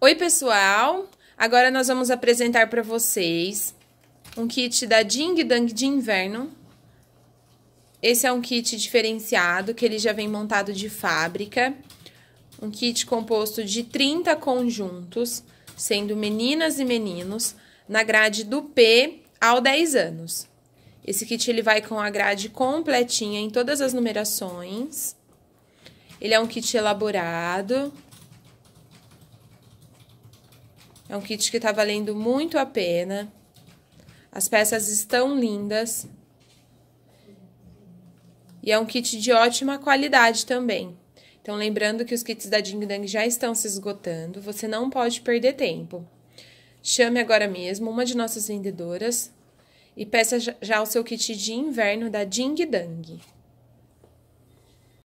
Oi, pessoal! Agora nós vamos apresentar para vocês um kit da Ding Dang de inverno. Esse é um kit diferenciado, que ele já vem montado de fábrica. Um kit composto de 30 conjuntos, sendo meninas e meninos, na grade do P ao 10 anos. Esse kit ele vai com a grade completinha em todas as numerações. Ele é um kit elaborado, É um kit que tá valendo muito a pena. As peças estão lindas. E é um kit de ótima qualidade também. Então, lembrando que os kits da Ding Dang já estão se esgotando, você não pode perder tempo. Chame agora mesmo uma de nossas vendedoras e peça já o seu kit de inverno da Ding Dang.